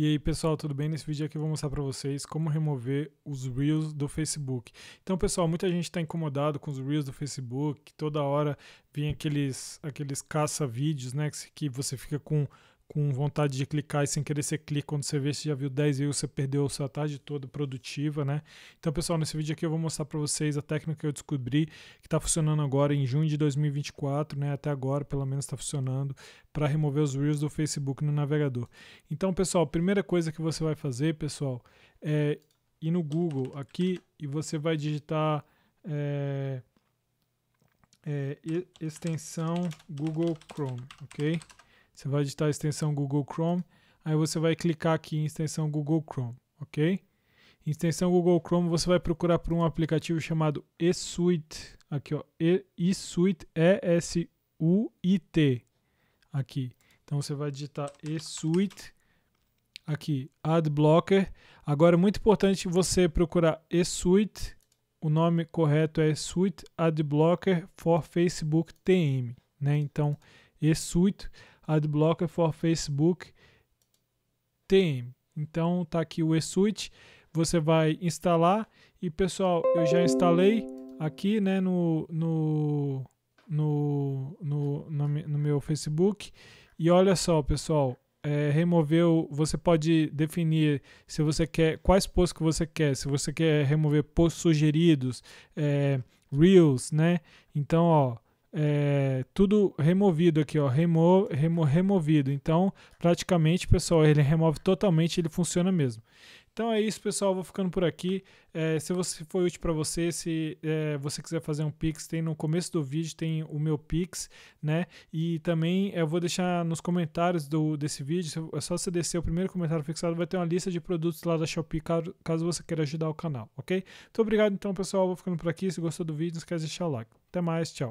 E aí pessoal, tudo bem? Nesse vídeo aqui eu vou mostrar para vocês como remover os Reels do Facebook. Então pessoal, muita gente está incomodado com os Reels do Facebook, toda hora vem aqueles, aqueles caça-vídeos né, que você fica com com vontade de clicar e sem querer você clica. Quando você vê, você já viu 10 views, você perdeu a sua tarde toda produtiva, né? Então, pessoal, nesse vídeo aqui eu vou mostrar para vocês a técnica que eu descobri que está funcionando agora em junho de 2024, né? Até agora, pelo menos, está funcionando para remover os Reels do Facebook no navegador. Então, pessoal, a primeira coisa que você vai fazer, pessoal, é ir no Google aqui e você vai digitar é, é, extensão Google Chrome, ok? Você vai digitar a extensão Google Chrome, aí você vai clicar aqui em extensão Google Chrome, ok? Em extensão Google Chrome, você vai procurar por um aplicativo chamado eSuite, aqui ó, eSuite, E-S-U-I-T, aqui. Então você vai digitar eSuite, aqui, AdBlocker. Agora é muito importante você procurar eSuite, o nome correto é Suite AdBlocker for Facebook TM, né? Então, eSuite Adblocker for Facebook TM. Então tá aqui o eSuite, você vai instalar e pessoal, eu já instalei aqui, né, no no no, no, no, no meu Facebook. E olha só, pessoal, é, removeu, você pode definir se você quer quais posts que você quer, se você quer remover posts sugeridos, é, reels, né? Então, ó, é, tudo removido aqui, ó, remo, remo, removido. Então, praticamente, pessoal, ele remove totalmente, ele funciona mesmo. Então é isso, pessoal. Vou ficando por aqui. É, se você foi útil para você, se é, você quiser fazer um Pix, tem no começo do vídeo, tem o meu Pix, né? E também eu vou deixar nos comentários do, desse vídeo. É só você descer o primeiro comentário fixado, vai ter uma lista de produtos lá da Shopee, caso, caso você queira ajudar o canal, ok? Muito obrigado, então, pessoal. Vou ficando por aqui. Se gostou do vídeo, não esquece de deixar o like. Até mais, tchau.